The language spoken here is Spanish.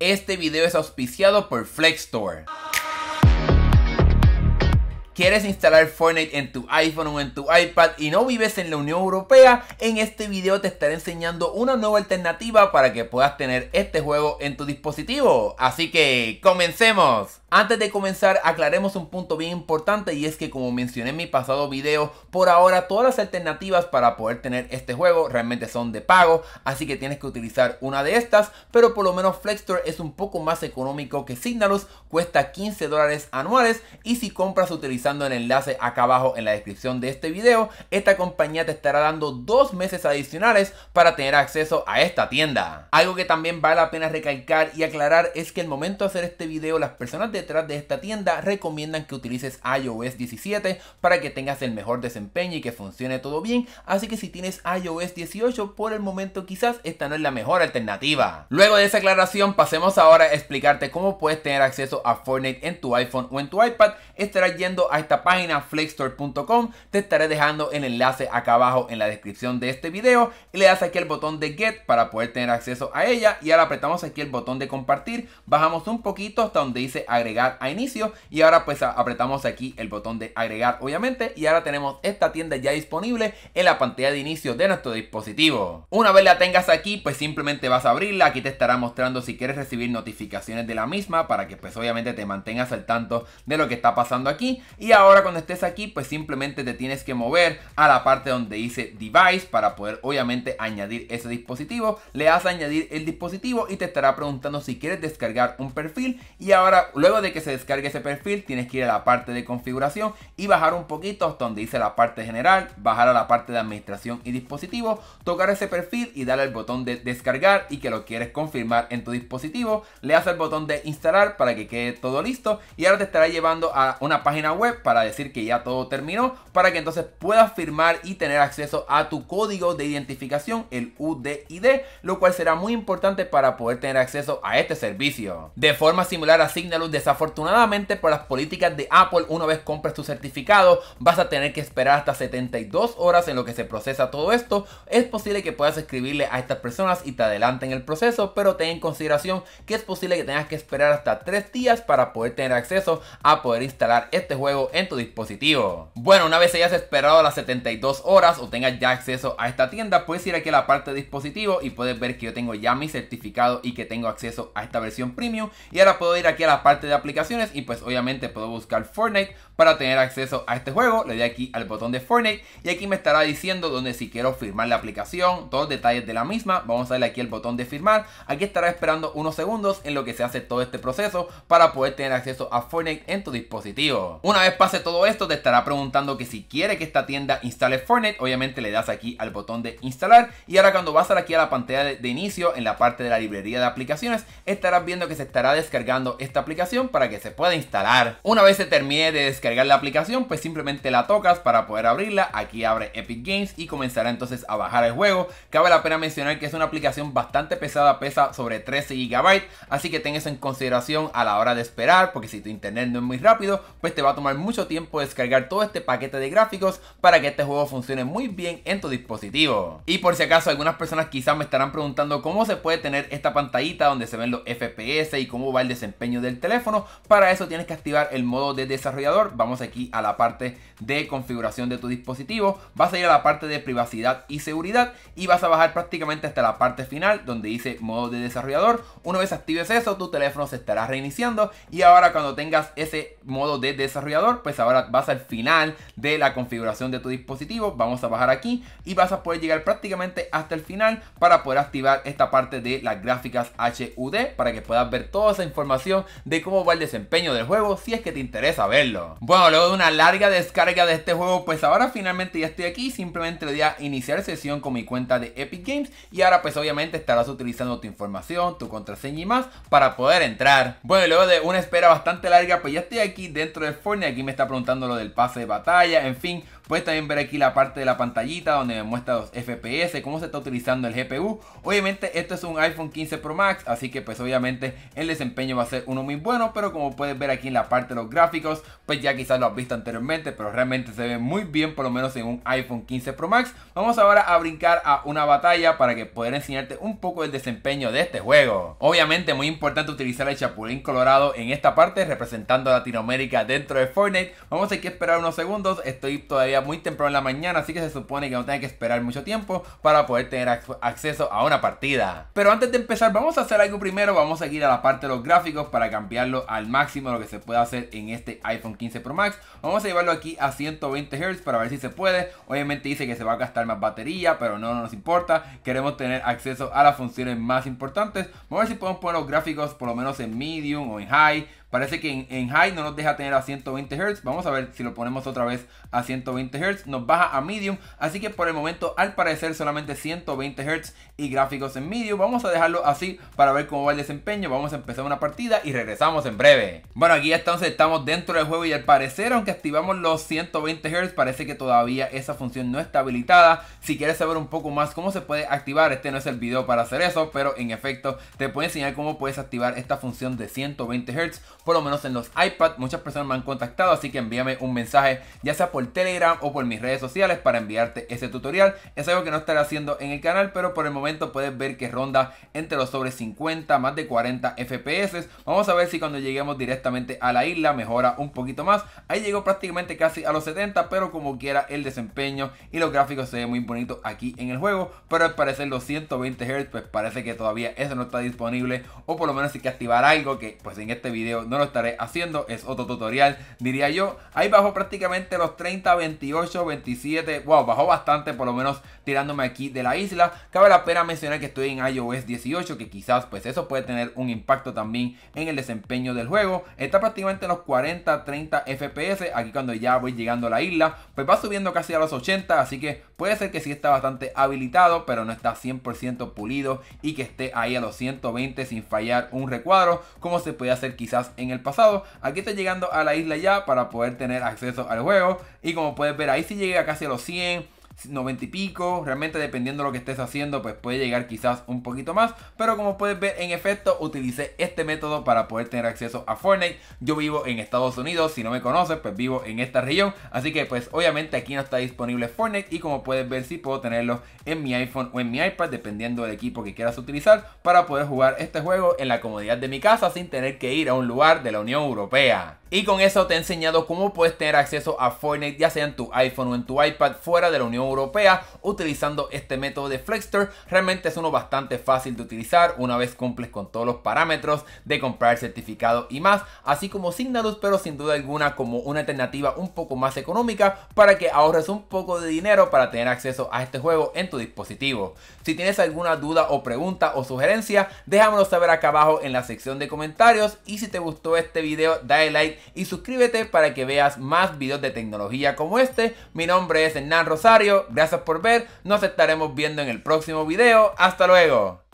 Este video es auspiciado por Flex Store. ¿Quieres instalar Fortnite en tu iPhone o en tu iPad y no vives en la Unión Europea? En este video te estaré enseñando una nueva alternativa para que puedas tener este juego en tu dispositivo. Así que comencemos. Antes de comenzar, aclaremos un punto bien importante y es que como mencioné en mi pasado video, por ahora todas las alternativas para poder tener este juego realmente son de pago, así que tienes que utilizar una de estas, pero por lo menos Flextor es un poco más económico que Signalus, cuesta 15 dólares anuales y si compras utilizando el enlace acá abajo en la descripción de este video, esta compañía te estará dando dos meses adicionales para tener acceso a esta tienda. Algo que también vale la pena recalcar y aclarar es que el momento de hacer este video las personas de detrás de esta tienda recomiendan que utilices iOS 17 para que tengas el mejor desempeño y que funcione todo bien, así que si tienes iOS 18 por el momento quizás esta no es la mejor alternativa. Luego de esa aclaración pasemos ahora a explicarte cómo puedes tener acceso a Fortnite en tu iPhone o en tu iPad, estarás yendo a esta página flexstore.com, te estaré dejando el enlace acá abajo en la descripción de este video y le das aquí el botón de Get para poder tener acceso a ella y ahora apretamos aquí el botón de compartir, bajamos un poquito hasta donde dice agregar a inicio y ahora pues apretamos aquí el botón de agregar obviamente y ahora tenemos esta tienda ya disponible en la pantalla de inicio de nuestro dispositivo. Una vez la tengas aquí pues simplemente vas a abrirla, aquí te estará mostrando si quieres recibir notificaciones de la misma para que pues obviamente te mantengas al tanto de lo que está pasando aquí y ahora cuando estés aquí pues simplemente te tienes que mover a la parte donde dice device para poder obviamente añadir ese dispositivo, le das a añadir el dispositivo y te estará preguntando si quieres descargar un perfil y ahora luego de que se descargue ese perfil, tienes que ir a la parte de configuración y bajar un poquito donde dice la parte general, bajar a la parte de administración y dispositivo tocar ese perfil y darle el botón de descargar y que lo quieres confirmar en tu dispositivo. Le das el botón de instalar para que quede todo listo y ahora te estará llevando a una página web para decir que ya todo terminó, para que entonces puedas firmar y tener acceso a tu código de identificación, el UDID, lo cual será muy importante para poder tener acceso a este servicio. De forma similar a Signalus de Desafortunadamente por las políticas de Apple, una vez compres tu certificado, vas a tener que esperar hasta 72 horas en lo que se procesa todo esto. Es posible que puedas escribirle a estas personas y te adelanten el proceso, pero ten en consideración que es posible que tengas que esperar hasta 3 días para poder tener acceso a poder instalar este juego en tu dispositivo. Bueno, una vez hayas esperado las 72 horas o tengas ya acceso a esta tienda, puedes ir aquí a la parte de dispositivo y puedes ver que yo tengo ya mi certificado y que tengo acceso a esta versión premium. Y ahora puedo ir aquí a la parte de aplicaciones y pues obviamente puedo buscar Fortnite para tener acceso a este juego. Le doy aquí al botón de Fortnite y aquí me estará diciendo donde si quiero firmar la aplicación, todos los detalles de la misma. Vamos a darle aquí el botón de firmar. Aquí estará esperando unos segundos en lo que se hace todo este proceso para poder tener acceso a Fortnite en tu dispositivo. Una vez pase todo esto te estará preguntando que si quiere que esta tienda instale Fortnite, obviamente le das aquí al botón de instalar y ahora cuando vas aquí a la pantalla de inicio en la parte de la librería de aplicaciones estarás viendo que se estará descargando esta aplicación para que se pueda instalar. Una vez se termine de descargar la aplicación, pues simplemente la tocas para poder abrirla. Aquí abre Epic Games y comenzará entonces a bajar el juego. Cabe la pena mencionar que es una aplicación bastante pesada, pesa sobre 13 GB, así que ten eso en consideración a la hora de esperar, porque si tu internet no es muy rápido, pues te va a tomar mucho tiempo descargar todo este paquete de gráficos para que este juego funcione muy bien en tu dispositivo. Y por si acaso algunas personas quizás me estarán preguntando cómo se puede tener esta pantallita donde se ven los FPS y cómo va el desempeño del teléfono, para eso tienes que activar el modo de desarrollador. Vamos aquí a la parte de configuración de tu dispositivo. Vas a ir a la parte de privacidad y seguridad y vas a bajar prácticamente hasta la parte final donde dice modo de desarrollador. Una vez actives eso, tu teléfono se estará reiniciando y ahora cuando tengas ese modo de desarrollador, pues ahora vas al final de la configuración de tu dispositivo. Vamos a bajar aquí y vas a poder llegar prácticamente hasta el final para poder activar esta parte de las gráficas HUD para que puedas ver toda esa información de cómo el desempeño del juego si es que te interesa verlo. Bueno, luego de una larga descarga de este juego, pues ahora finalmente ya estoy aquí, simplemente le di a iniciar sesión con mi cuenta de Epic Games y ahora pues obviamente estarás utilizando tu información, tu contraseña y más para poder entrar. Bueno, luego de una espera bastante larga, pues ya estoy aquí dentro de Fortnite, aquí me está preguntando lo del pase de batalla, en fin, puedes también ver aquí la parte de la pantallita donde me muestra los FPS, cómo se está utilizando el GPU. Obviamente esto es un iPhone 15 Pro Max, así que pues obviamente el desempeño va a ser uno muy bueno, pero como puedes ver aquí en la parte de los gráficos, pues ya quizás lo has visto anteriormente, pero realmente se ve muy bien, por lo menos en un iPhone 15 Pro Max. Vamos ahora a brincar a una batalla para que poder enseñarte un poco el desempeño de este juego. Obviamente muy importante utilizar el Chapulín Colorado en esta parte, representando a Latinoamérica dentro de Fortnite. Vamos a tener que esperar unos segundos, estoy todavía muy temprano en la mañana, así que se supone que no tenga que esperar mucho tiempo para poder tener acceso a una partida. Pero antes de empezar, vamos a hacer algo primero, vamos a ir a la parte de los gráficos para cambiarlo al máximo lo que se puede hacer en este iPhone 15 Pro Max. Vamos a llevarlo aquí a 120 Hz para ver si se puede. Obviamente dice que se va a gastar más batería, pero no nos importa. Queremos tener acceso a las funciones más importantes. Vamos a ver si podemos poner los gráficos por lo menos en medium o en high. Parece que en, high no nos deja tener a 120 Hz. Vamos a ver si lo ponemos otra vez a 120 Hz. Nos baja a medium. Así que por el momento, al parecer, solamente 120 Hz y gráficos en medium. Vamos a dejarlo así para ver cómo va el desempeño. Vamos a empezar una partida y regresamos en breve. Bueno, aquí entonces estamos dentro del juego y al parecer, aunque activamos los 120 Hz, parece que todavía esa función no está habilitada. Si quieres saber un poco más cómo se puede activar, este no es el video para hacer eso, pero en efecto te puedo enseñar cómo puedes activar esta función de 120 Hz por lo menos en los iPad. Muchas personas me han contactado, así que envíame un mensaje, ya sea por Telegram o por mis redes sociales, para enviarte ese tutorial. Es algo que no estaré haciendo en el canal, pero por el momento puedes ver que ronda entre los sobre 50, más de 40 FPS. Vamos a ver si cuando lleguemos directamente a la isla mejora un poquito más. Ahí llegó prácticamente casi a los 70, pero como quiera el desempeño y los gráficos se ven muy bonitos aquí en el juego. Pero al parecer los 120 Hz, pues parece que todavía eso no está disponible. O por lo menos hay que activar algo que pues en este video no lo estaré haciendo, es otro tutorial, diría yo. Ahí bajo prácticamente los 30, 28, 27, wow, bajó bastante, por lo menos tirándome aquí de la isla. Cabe la pena mencionar que estoy en iOS 18, que quizás pues eso puede tener un impacto también en el desempeño del juego. Está prácticamente los 40, 30 FPS, aquí cuando ya voy llegando a la isla, pues va subiendo casi a los 80, así que puede ser que sí está bastante habilitado, pero no está 100% pulido y que esté ahí a los 120 sin fallar un recuadro, como se puede hacer quizás en el pasado. Aquí estoy llegando a la isla ya para poder tener acceso al juego. Y como puedes ver, ahí sí llegué a casi a los 100. 90 y pico. Realmente dependiendo de lo que estés haciendo, pues puede llegar quizás un poquito más. Pero como puedes ver, en efecto, utilicé este método para poder tener acceso a Fortnite. Yo vivo en Estados Unidos, si no me conoces, pues vivo en esta región. Así que pues obviamente aquí no está disponible Fortnite. Y como puedes ver, si sí puedo tenerlo en mi iPhone o en mi iPad, dependiendo del equipo que quieras utilizar, para poder jugar este juego en la comodidad de mi casa sin tener que ir a un lugar de la Unión Europea. Y con eso te he enseñado cómo puedes tener acceso a Fortnite, ya sea en tu iPhone o en tu iPad, fuera de la Unión europea utilizando este método de Flexter. Realmente es uno bastante fácil de utilizar una vez cumples con todos los parámetros de comprar certificado y más, así como Signalus, pero sin duda alguna como una alternativa un poco más económica para que ahorres un poco de dinero para tener acceso a este juego en tu dispositivo. Si tienes alguna duda o pregunta o sugerencia, déjamelo saber acá abajo en la sección de comentarios y si te gustó este video, dale like y suscríbete para que veas más videos de tecnología como este. Mi nombre es Hernán Rosario Gracias por ver. Nos estaremos viendo en el próximo video. Hasta luego.